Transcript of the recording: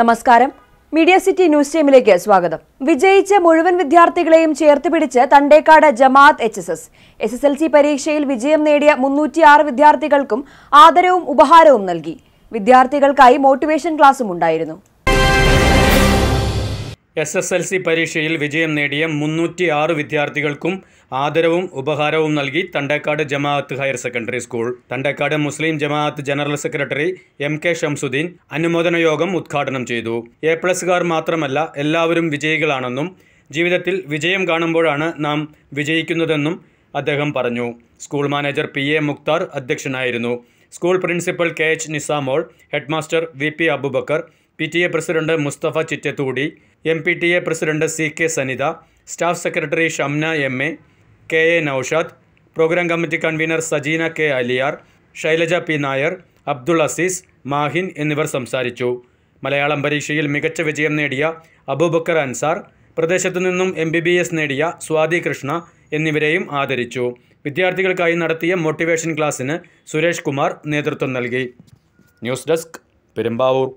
നമസ്കാരം media city news ടീമിലേക്ക് സ്വാഗതം വിജയിച്ച മുഴുവൻ വിദ്യാർത്ഥികളെയും ചേർത്ത് പിടിച്ച് Thandekkad Jamaath H S S S S L C പരീക്ഷയിൽ വിജയം നേടിയ മുന്നൂറ്റിയാറ് വിദ്യാർത്ഥികൾക്കും ആദരവും ഉപഹാരവും നൽകി വിദ്യാർത്ഥികൾക്കായി മോട്ടിവേഷൻ ക്ലാസും ഉണ്ടായിരുന്നു എസ് എസ് എൽ സി പരീക്ഷയിൽ വിജയം നേടിയ മുന്നൂറ്റി ആറ് വിദ്യാർത്ഥികൾക്കും ആദരവും ഉപഹാരവും നൽകി Thandekkad Jamaath higher secondary school Thandekkad Muslim Jamaath general secretary M K Shamsuddeen അനുമോദന യോഗം ഉദ്ഘാടനം ചെയ്തു എ പ്ലസുകാർ മാത്രമല്ല എല്ലാവരും വിജയികളാണെന്നും ജീവിതത്തിൽ വിജയം കാണുമ്പോഴാണ് നാം വിജയിക്കുന്നതെന്നും അദ്ദേഹം പറഞ്ഞു school manager P A Mukthar അധ്യക്ഷനായിരുന്നു school principal K H Nisamol headmaster V P Abubakar P T A president Musthafa Chittathoodi M P T A president C K Sanitha staff secretary Shamna M A K A Noushad programme committee convener Sajeena K Aliyar Shailaja P Nair Abdul Azeez Mahin എന്നിവർ സംസാരിച്ചു മലയാളം പരീക്ഷയിൽ മികച്ച വിജയം നേടിയ അബൂബക്കർ അൻസാർ പ്രദേശത്തു നിന്നും M B B S നേടിയ സ്വാതി കൃഷ്ണ എന്നിവരെയും ആദരിച്ചു വിദ്യാർത്ഥികൾക്കായി നടത്തിയ മോട്ടിവേഷൻ ക്ലാസ്സിന് സുരേഷ് കുമാർ നേതൃത്വം നൽകി ന്യൂസ് ഡെസ്ക് പെരുമ്പാവൂർ